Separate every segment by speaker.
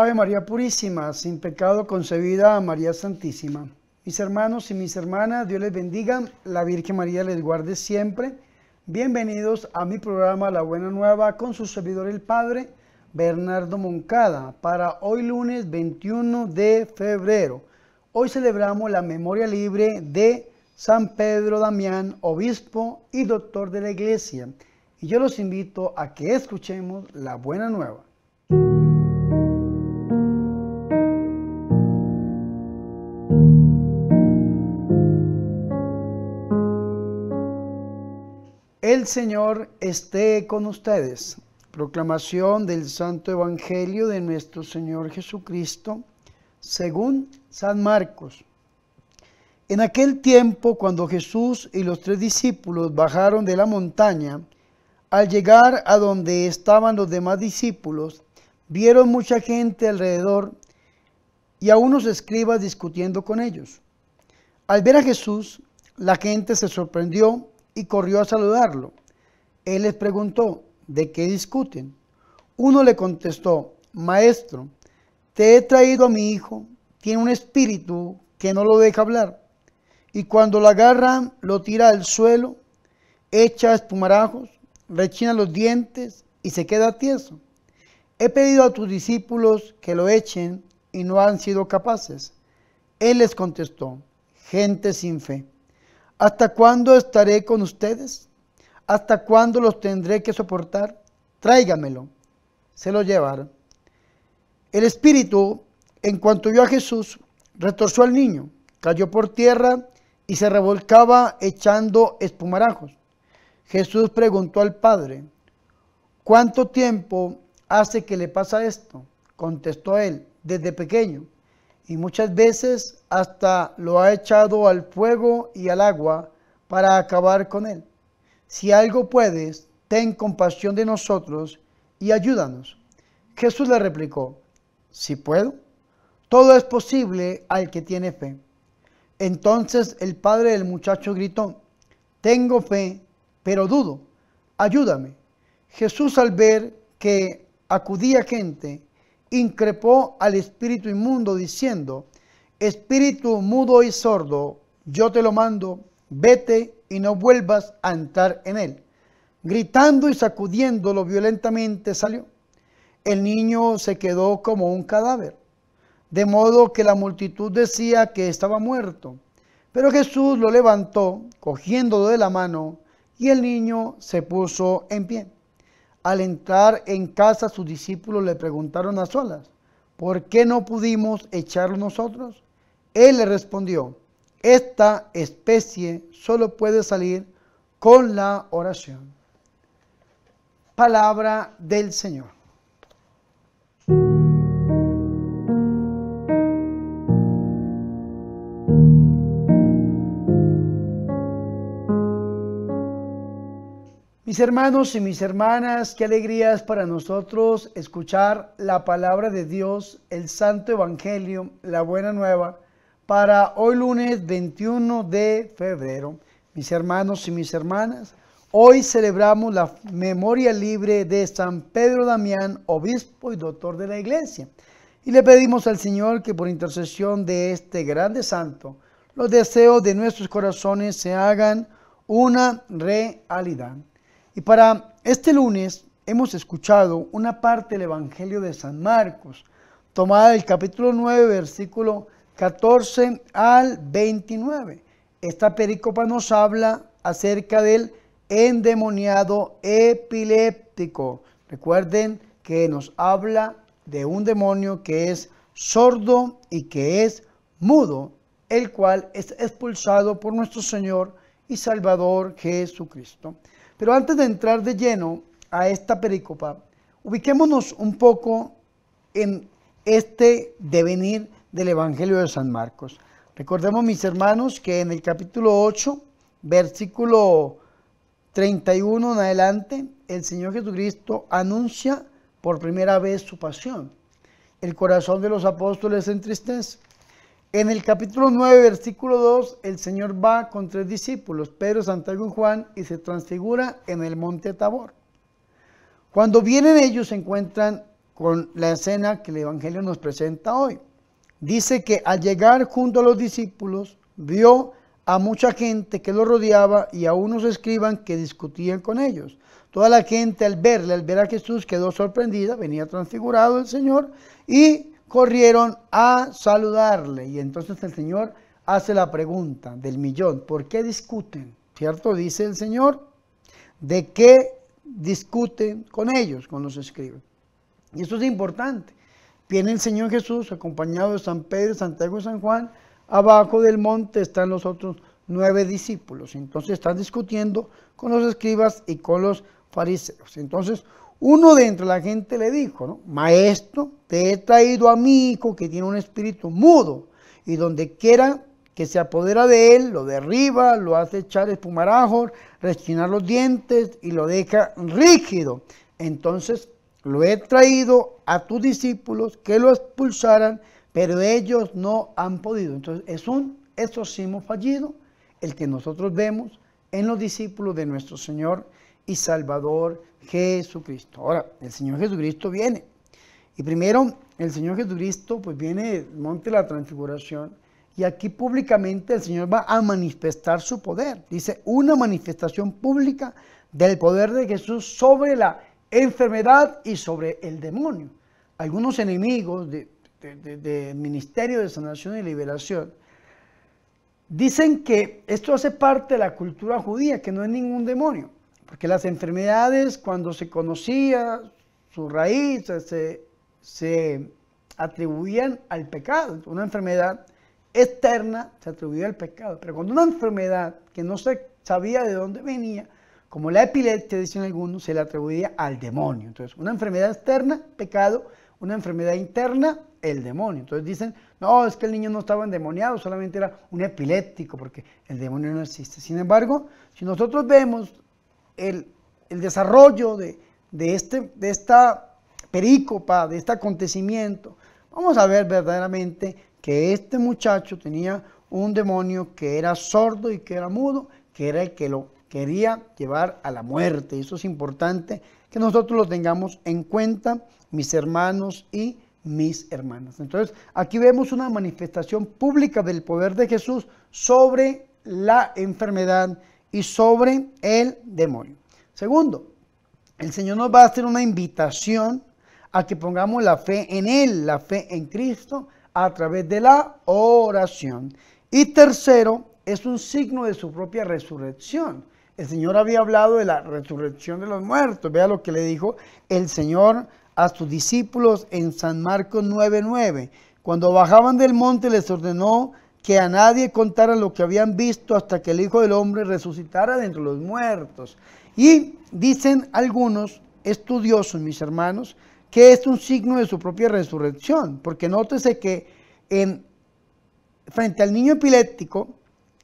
Speaker 1: Ave María Purísima, sin pecado concebida, María Santísima. Mis hermanos y mis hermanas, Dios les bendiga, la Virgen María les guarde siempre. Bienvenidos a mi programa La Buena Nueva con su servidor el Padre Bernardo Moncada para hoy lunes 21 de febrero. Hoy celebramos la memoria libre de San Pedro Damián, obispo y doctor de la Iglesia. Y yo los invito a que escuchemos la Buena Nueva. El Señor esté con ustedes. Proclamación del Santo Evangelio de nuestro Señor Jesucristo, según San Marcos. En aquel tiempo, cuando Jesús y los tres discípulos bajaron de la montaña, al llegar a donde estaban los demás discípulos, vieron mucha gente alrededor y a unos escribas discutiendo con ellos. Al ver a Jesús, la gente se sorprendió y corrió a saludarlo. Él les preguntó, ¿de qué discuten? Uno le contestó, Maestro, te he traído a mi hijo, tiene un espíritu que no lo deja hablar. Y cuando lo agarran, lo tira al suelo, echa espumarajos, rechina los dientes y se queda tieso. He pedido a tus discípulos que lo echen y no han sido capaces. Él les contestó, gente sin fe. ¿Hasta cuándo estaré con ustedes? ¿Hasta cuándo los tendré que soportar? Tráigamelo. Se lo llevaron. El espíritu, en cuanto vio a Jesús, retorció al niño, cayó por tierra y se revolcaba echando espumarajos. Jesús preguntó al Padre, ¿cuánto tiempo hace que le pasa esto? Contestó él, desde pequeño y muchas veces hasta lo ha echado al fuego y al agua para acabar con él. Si algo puedes, ten compasión de nosotros y ayúdanos. Jesús le replicó, si puedo, todo es posible al que tiene fe. Entonces el padre del muchacho gritó, tengo fe, pero dudo, ayúdame. Jesús al ver que acudía gente, increpó al espíritu inmundo diciendo, espíritu mudo y sordo, yo te lo mando, vete y no vuelvas a entrar en él. Gritando y sacudiéndolo violentamente salió. El niño se quedó como un cadáver, de modo que la multitud decía que estaba muerto. Pero Jesús lo levantó, cogiéndolo de la mano, y el niño se puso en pie al entrar en casa sus discípulos le preguntaron a solas, ¿por qué no pudimos echarlo nosotros? Él le respondió, esta especie solo puede salir con la oración. Palabra del Señor. Mis hermanos y mis hermanas, qué alegría es para nosotros escuchar la palabra de Dios, el Santo Evangelio, la Buena Nueva, para hoy lunes 21 de febrero. Mis hermanos y mis hermanas, hoy celebramos la memoria libre de San Pedro Damián, obispo y doctor de la Iglesia. Y le pedimos al Señor que por intercesión de este grande santo, los deseos de nuestros corazones se hagan una realidad. Y para este lunes hemos escuchado una parte del Evangelio de San Marcos, tomada del capítulo 9, versículo 14 al 29. Esta pericopa nos habla acerca del endemoniado epiléptico. Recuerden que nos habla de un demonio que es sordo y que es mudo, el cual es expulsado por nuestro Señor y Salvador Jesucristo. Pero antes de entrar de lleno a esta pericopa, ubiquémonos un poco en este devenir del Evangelio de San Marcos. Recordemos, mis hermanos, que en el capítulo 8, versículo 31 en adelante, el Señor Jesucristo anuncia por primera vez su pasión. El corazón de los apóstoles en tristeza. En el capítulo 9, versículo 2, el Señor va con tres discípulos, Pedro, Santiago y Juan, y se transfigura en el monte Tabor. Cuando vienen ellos se encuentran con la escena que el Evangelio nos presenta hoy. Dice que al llegar junto a los discípulos, vio a mucha gente que los rodeaba y a unos escriban que discutían con ellos. Toda la gente al verle, al ver a Jesús, quedó sorprendida, venía transfigurado el Señor y corrieron a saludarle. Y entonces el Señor hace la pregunta del millón, ¿por qué discuten? ¿Cierto? Dice el Señor, ¿de qué discuten con ellos, con los escribas Y eso es importante. Viene el Señor Jesús acompañado de San Pedro, Santiago y San Juan. Abajo del monte están los otros nueve discípulos. Entonces están discutiendo con los escribas y con los fariseos. Entonces uno de entre la gente le dijo, Maestro, te he traído a mi hijo que tiene un espíritu mudo y donde quiera que se apodera de él, lo derriba, lo hace echar espumarajos, rechinar los dientes y lo deja rígido. Entonces lo he traído a tus discípulos que lo expulsaran, pero ellos no han podido. Entonces es un exorcismo fallido el que nosotros vemos en los discípulos de nuestro Señor y Salvador Jesucristo. Ahora, el Señor Jesucristo viene. Y primero, el Señor Jesucristo pues viene monte la transfiguración y aquí públicamente el Señor va a manifestar su poder. Dice, una manifestación pública del poder de Jesús sobre la enfermedad y sobre el demonio. Algunos enemigos del Ministerio de Sanación y Liberación dicen que esto hace parte de la cultura judía, que no es ningún demonio. Porque las enfermedades, cuando se conocía su raíz, se, atribuían al pecado. Una enfermedad externa se atribuía al pecado. Pero cuando una enfermedad que no se sabía de dónde venía, como la epilepsia, dicen algunos, se le atribuía al demonio. Entonces, una enfermedad externa, pecado, una enfermedad interna, el demonio. Entonces dicen, no, es que el niño no estaba endemoniado, solamente era un epiléptico, porque el demonio no existe. Sin embargo, si nosotros vemos el, desarrollo de, este, de esta pericopa, de este acontecimiento, vamos a ver verdaderamente que este muchacho tenía un demonio que era sordo y que era mudo, que era el que lo quería llevar a la muerte. Eso es importante que nosotros lo tengamos en cuenta, mis hermanos y mis hermanas. Entonces, aquí vemos una manifestación pública del poder de Jesús sobre la enfermedad y sobre el demonio. Segundo, el Señor nos va a hacer una invitación a que pongamos la fe en Él, la fe en Cristo, a través de la oración. Y tercero, es un signo de su propia resurrección. El Señor había hablado de la resurrección de los muertos. Vea lo que le dijo el Señor a sus discípulos en San Marcos 9:9. Cuando bajaban del monte les ordenó que a nadie contara lo que habían visto hasta que el Hijo del Hombre resucitara de entre los muertos. Y dicen algunos estudiosos, mis hermanos, que es un signo de su propia resurrección, porque nótese que en, frente al niño epiléptico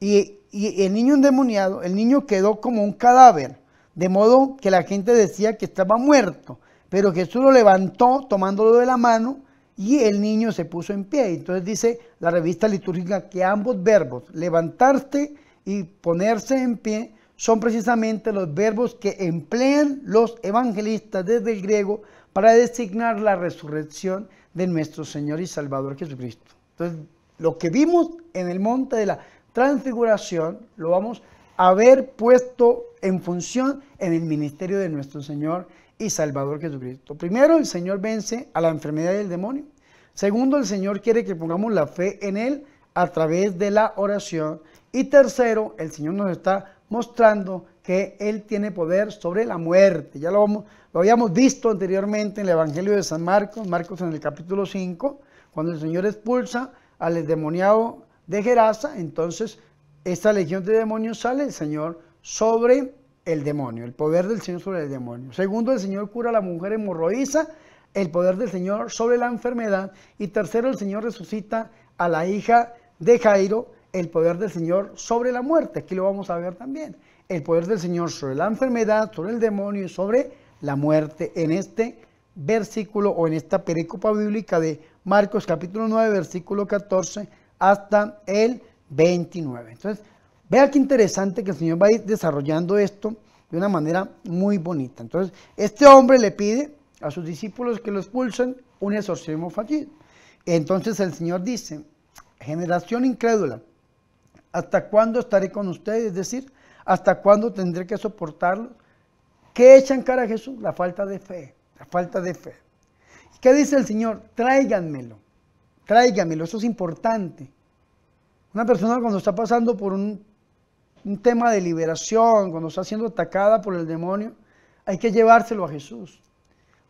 Speaker 1: y, y el niño endemoniado, el niño quedó como un cadáver, de modo que la gente decía que estaba muerto, pero Jesús lo levantó tomándolo de la mano y el niño se puso en pie. Entonces dice la revista litúrgica que ambos verbos, levantarte y ponerse en pie, son precisamente los verbos que emplean los evangelistas desde el griego para designar la resurrección de nuestro Señor y Salvador Jesucristo. Entonces, lo que vimos en el monte de la transfiguración lo vamos a ver puesto en función en el ministerio de nuestro Señor y Salvador Jesucristo. Primero, el Señor vence a la enfermedad y demonio. Segundo, el Señor quiere que pongamos la fe en Él a través de la oración. Y tercero, el Señor nos está mostrando que Él tiene poder sobre la muerte. Ya lo, lo habíamos visto anteriormente en el Evangelio de San Marcos, Marcos en el capítulo 5, cuando el Señor expulsa al endemoniado de Gerasa, entonces esta legión de demonios sale el Señor sobre el demonio, el poder del Señor sobre el demonio. Segundo, el Señor cura a la mujer hemorroísa, el poder del Señor sobre la enfermedad. Y tercero, el Señor resucita a la hija de Jairo, el poder del Señor sobre la muerte. Aquí lo vamos a ver también. El poder del Señor sobre la enfermedad, sobre el demonio y sobre la muerte en este versículo o en esta pericopa bíblica de Marcos capítulo 9, versículo 14 hasta el 29. Entonces, Vea qué interesante que el Señor va a ir desarrollando esto de una manera muy bonita. Entonces, este hombre le pide a sus discípulos que lo expulsen un exorcismo fallido. Entonces el Señor dice, generación incrédula, ¿hasta cuándo estaré con ustedes? Es decir, ¿hasta cuándo tendré que soportarlo? ¿Qué echa en cara a Jesús? La falta de fe, la falta de fe. ¿Qué dice el Señor? Tráiganmelo, tráiganmelo, eso es importante. Una persona cuando está pasando por un un tema de liberación, cuando está siendo atacada por el demonio, hay que llevárselo a Jesús.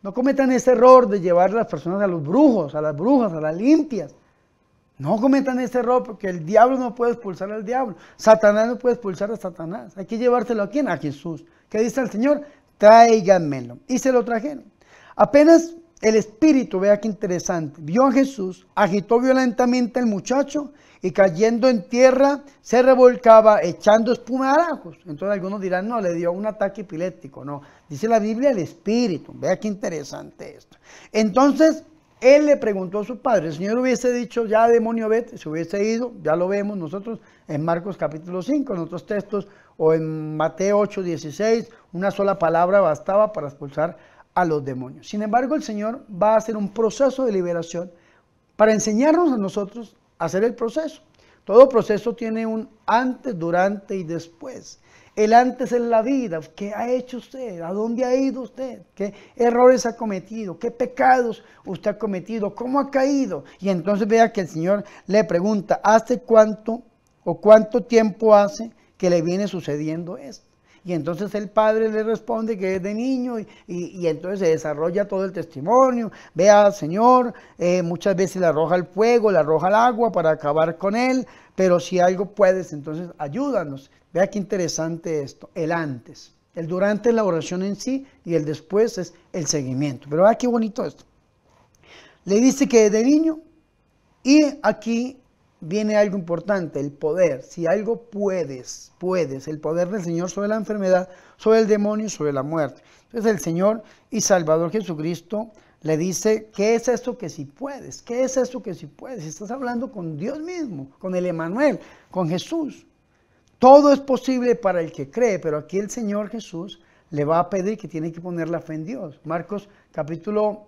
Speaker 1: No cometan ese error de llevar a las personas a los brujos, a las brujas, a las limpias. No cometan ese error porque el diablo no puede expulsar al diablo. Satanás no puede expulsar a Satanás. Hay que llevárselo a quién? A Jesús. ¿Qué dice el Señor? Tráiganmelo. Y se lo trajeron. Apenas el espíritu, vea qué interesante, vio a Jesús, agitó violentamente al muchacho y cayendo en tierra se revolcaba echando espuma Entonces algunos dirán, no, le dio un ataque epiléptico. No, dice la Biblia el espíritu. Vea qué interesante esto. Entonces él le preguntó a su padre, el Señor hubiese dicho, ya demonio vete, se hubiese ido, ya lo vemos nosotros en Marcos capítulo 5, en otros textos, o en Mateo 8, 16, una sola palabra bastaba para expulsar a los demonios. Sin embargo, el Señor va a hacer un proceso de liberación para enseñarnos a nosotros hacer el proceso. Todo proceso tiene un antes, durante y después. El antes es la vida. ¿Qué ha hecho usted? ¿A dónde ha ido usted? ¿Qué errores ha cometido? ¿Qué pecados usted ha cometido? ¿Cómo ha caído? Y entonces vea que el Señor le pregunta, ¿hace cuánto o cuánto tiempo hace que le viene sucediendo esto? Y entonces el padre le responde que es de niño y, entonces se desarrolla todo el testimonio. Vea, Señor, eh, muchas veces le arroja el fuego, le arroja el agua para acabar con él, pero si algo puedes, entonces ayúdanos. Vea qué interesante esto, el antes. El durante es la oración en sí y el después es el seguimiento. Pero vea qué bonito esto. Le dice que es de niño y aquí viene algo importante, el poder. Si algo puedes, puedes. El poder del Señor sobre la enfermedad, sobre el demonio sobre la muerte. Entonces el Señor y Salvador Jesucristo le dice, ¿qué es esto que si puedes? ¿Qué es esto que si puedes? Estás hablando con Dios mismo, con el Emanuel, con Jesús. Todo es posible para el que cree, pero aquí el Señor Jesús le va a pedir que tiene que poner la fe en Dios. Marcos capítulo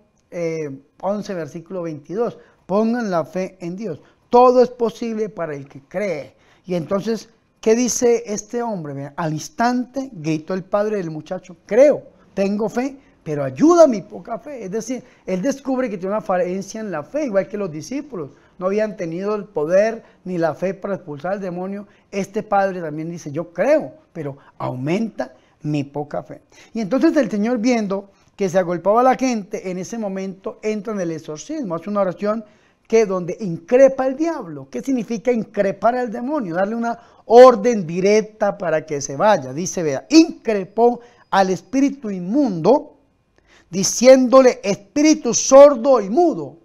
Speaker 1: 11, eh, versículo 22. Pongan la fe en Dios. Todo es posible para el que cree. Y entonces, ¿qué dice este hombre? al instante gritó el padre del muchacho, creo, tengo fe, pero ayuda mi poca fe. Es decir, él descubre que tiene una falencia en la fe, igual que los discípulos. No habían tenido el poder ni la fe para expulsar al demonio. Este padre también dice, yo creo, pero aumenta mi poca fe. Y entonces el Señor viendo que se agolpaba la gente, en ese momento entra en el exorcismo, hace una oración que donde increpa el diablo. ¿Qué significa increpar al demonio? Darle una orden directa para que se vaya. Dice, vea, increpó al espíritu inmundo, diciéndole, espíritu sordo y mudo,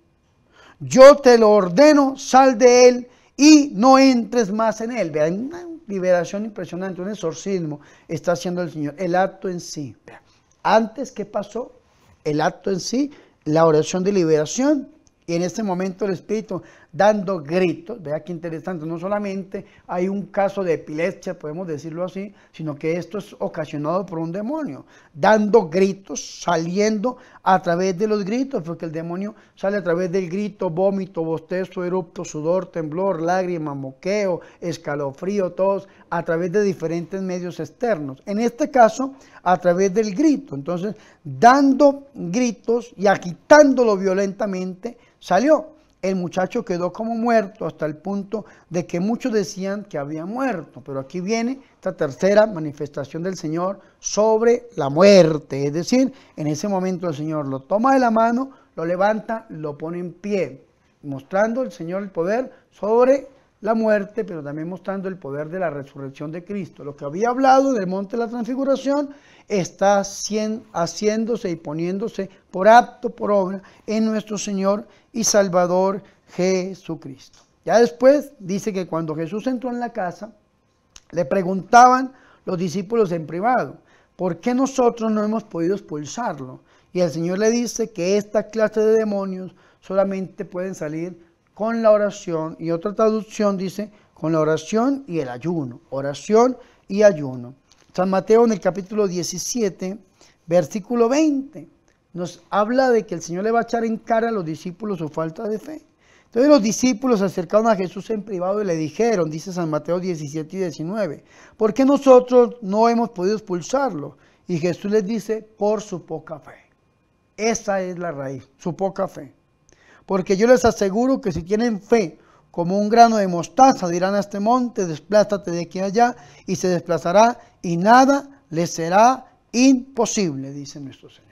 Speaker 1: yo te lo ordeno, sal de él y no entres más en él. Vea, una liberación impresionante, un exorcismo está haciendo el Señor. El acto en sí. vea, antes, ¿qué pasó? El acto en sí, la oración de liberación y en este momento el espíritu dando gritos, vea qué interesante, no solamente hay un caso de epilepsia, podemos decirlo así, sino que esto es ocasionado por un demonio, dando gritos, saliendo a través de los gritos, porque el demonio sale a través del grito, vómito, bostezo, erupto, sudor, temblor, lágrima, moqueo, escalofrío, todos a través de diferentes medios externos. En este caso, a través del grito, entonces dando gritos y agitándolo violentamente Salió. El muchacho quedó como muerto hasta el punto de que muchos decían que había muerto. Pero aquí viene esta tercera manifestación del Señor sobre la muerte. Es decir, en ese momento el Señor lo toma de la mano, lo levanta, lo pone en pie, mostrando el Señor el poder sobre la muerte, pero también mostrando el poder de la resurrección de Cristo. Lo que había hablado del monte de la transfiguración está haciéndose y poniéndose por acto, por obra, en nuestro Señor y Salvador Jesucristo. Ya después dice que cuando Jesús entró en la casa, le preguntaban los discípulos en privado, ¿por qué nosotros no hemos podido expulsarlo? Y el Señor le dice que esta clase de demonios solamente pueden salir con la oración y otra traducción dice con la oración y el ayuno, oración y ayuno. San Mateo en el capítulo 17, versículo 20, nos habla de que el Señor le va a echar en cara a los discípulos su falta de fe. Entonces los discípulos se acercaron a Jesús en privado y le dijeron, dice San Mateo 17 y 19, ¿por qué nosotros no hemos podido expulsarlo? Y Jesús les dice, por su poca fe. Esa es la raíz, su poca fe. Porque yo les aseguro que si tienen fe como un grano de mostaza, dirán a este monte, desplázate de aquí allá, y se desplazará, y nada les será imposible, dice nuestro Señor.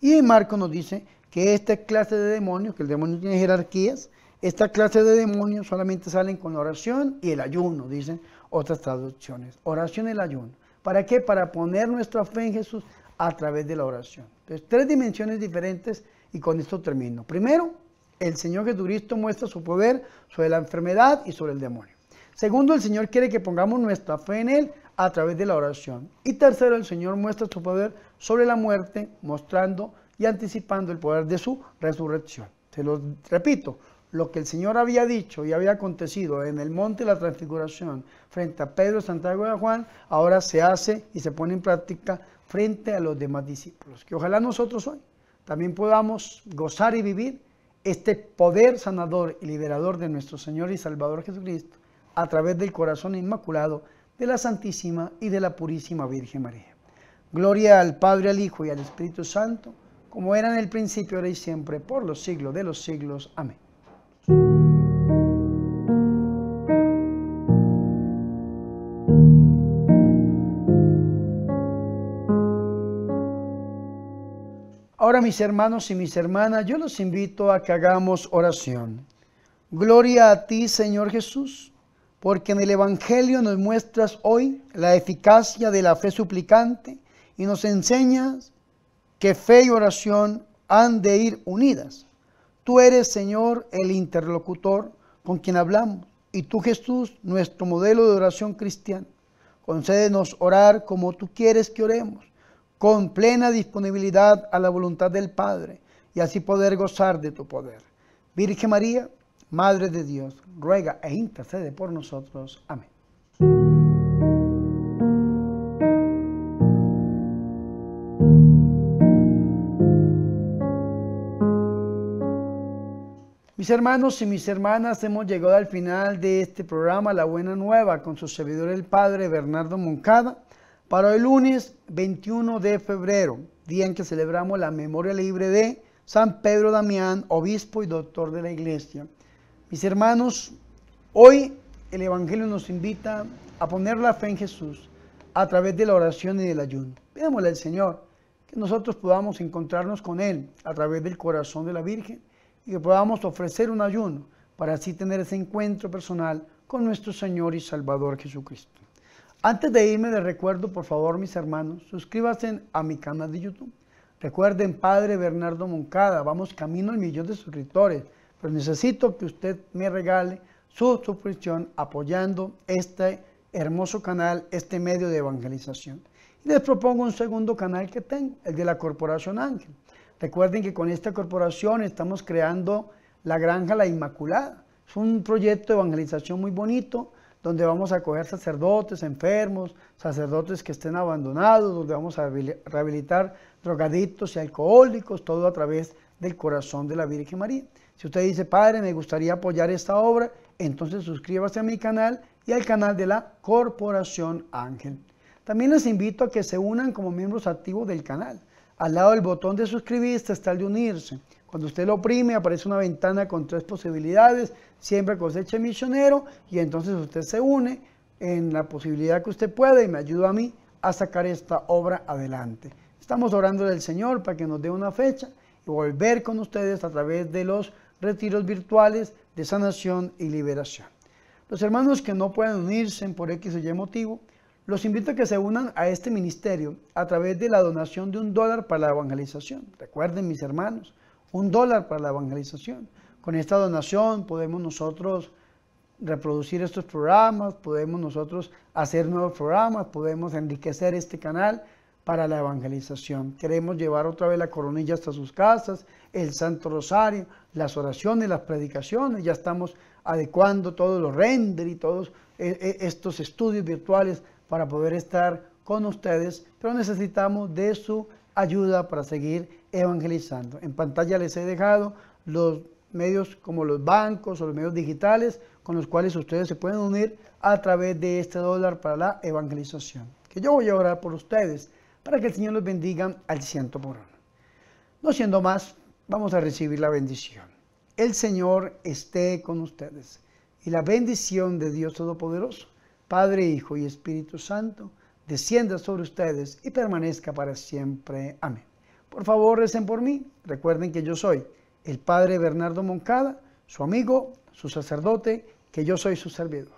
Speaker 1: Y Marco nos dice que esta clase de demonios, que el demonio tiene jerarquías, esta clase de demonios solamente salen con la oración y el ayuno, dicen otras traducciones. Oración y el ayuno. ¿Para qué? Para poner nuestra fe en Jesús a través de la oración. Entonces, tres dimensiones diferentes y con esto termino. Primero, el Señor Jesucristo muestra su poder sobre la enfermedad y sobre el demonio. Segundo, el Señor quiere que pongamos nuestra fe en Él a través de la oración. Y tercero, el Señor muestra su poder sobre la muerte, mostrando y anticipando el poder de su resurrección. Se lo repito, lo que el Señor había dicho y había acontecido en el monte de la transfiguración frente a Pedro, Santiago y Juan, ahora se hace y se pone en práctica frente a los demás discípulos. Que ojalá nosotros hoy también podamos gozar y vivir este poder sanador y liberador de nuestro Señor y Salvador Jesucristo a través del corazón inmaculado de la Santísima y de la Purísima Virgen María. Gloria al Padre, al Hijo y al Espíritu Santo, como era en el principio, ahora y siempre, por los siglos de los siglos. Amén. Ahora mis hermanos y mis hermanas, yo los invito a que hagamos oración. Gloria a ti, Señor Jesús, porque en el Evangelio nos muestras hoy la eficacia de la fe suplicante y nos enseñas que fe y oración han de ir unidas. Tú eres, Señor, el interlocutor con quien hablamos y tú, Jesús, nuestro modelo de oración cristiana. Concédenos orar como tú quieres que oremos con plena disponibilidad a la voluntad del Padre y así poder gozar de tu poder. Virgen María, Madre de Dios, ruega e intercede por nosotros. Amén. Mis hermanos y mis hermanas, hemos llegado al final de este programa La Buena Nueva con su servidor el Padre Bernardo Moncada. Para el lunes 21 de febrero, día en que celebramos la memoria libre de San Pedro Damián, obispo y doctor de la iglesia. Mis hermanos, hoy el Evangelio nos invita a poner la fe en Jesús a través de la oración y del ayuno. Pidámosle al Señor que nosotros podamos encontrarnos con Él a través del corazón de la Virgen y que podamos ofrecer un ayuno para así tener ese encuentro personal con nuestro Señor y Salvador Jesucristo. Antes de irme les recuerdo, por favor, mis hermanos, suscríbanse a mi canal de YouTube. Recuerden, Padre Bernardo Moncada, vamos camino al millón de suscriptores, pero necesito que usted me regale su suscripción apoyando este hermoso canal, este medio de evangelización. Y les propongo un segundo canal que tengo, el de la Corporación Ángel. Recuerden que con esta corporación estamos creando la Granja La Inmaculada. Es un proyecto de evangelización muy bonito donde vamos a acoger sacerdotes enfermos, sacerdotes que estén abandonados, donde vamos a rehabilitar drogadictos y alcohólicos, todo a través del corazón de la Virgen María. Si usted dice, Padre, me gustaría apoyar esta obra, entonces suscríbase a mi canal y al canal de la Corporación Ángel. También les invito a que se unan como miembros activos del canal. Al lado del botón de suscribirse está el de unirse. Cuando usted lo oprime, aparece una ventana con tres posibilidades, siempre coseche misionero y entonces usted se une en la posibilidad que usted pueda y me ayuda a mí a sacar esta obra adelante. Estamos orando del Señor para que nos dé una fecha y volver con ustedes a través de los retiros virtuales de sanación y liberación. Los hermanos que no pueden unirse por X o Y motivo, los invito a que se unan a este ministerio a través de la donación de un dólar para la evangelización. Recuerden, mis hermanos, un dólar para la evangelización. Con esta donación podemos nosotros reproducir estos programas, podemos nosotros hacer nuevos programas, podemos enriquecer este canal para la evangelización. Queremos llevar otra vez la coronilla hasta sus casas, el Santo Rosario, las oraciones, las predicaciones. Ya estamos adecuando todos los render y todos e, e, estos estudios virtuales para poder estar con ustedes, pero necesitamos de su ayuda para seguir evangelizando. En pantalla les he dejado los medios como los bancos o los medios digitales con los cuales ustedes se pueden unir a través de este dólar para la evangelización. Que yo voy a orar por ustedes para que el Señor los bendiga al ciento por uno. No siendo más, vamos a recibir la bendición. El Señor esté con ustedes y la bendición de Dios Todopoderoso, Padre, Hijo y Espíritu Santo, descienda sobre ustedes y permanezca para siempre. Amén. Por favor, recen por mí. Recuerden que yo soy el Padre Bernardo Moncada, su amigo, su sacerdote, que yo soy su servidor.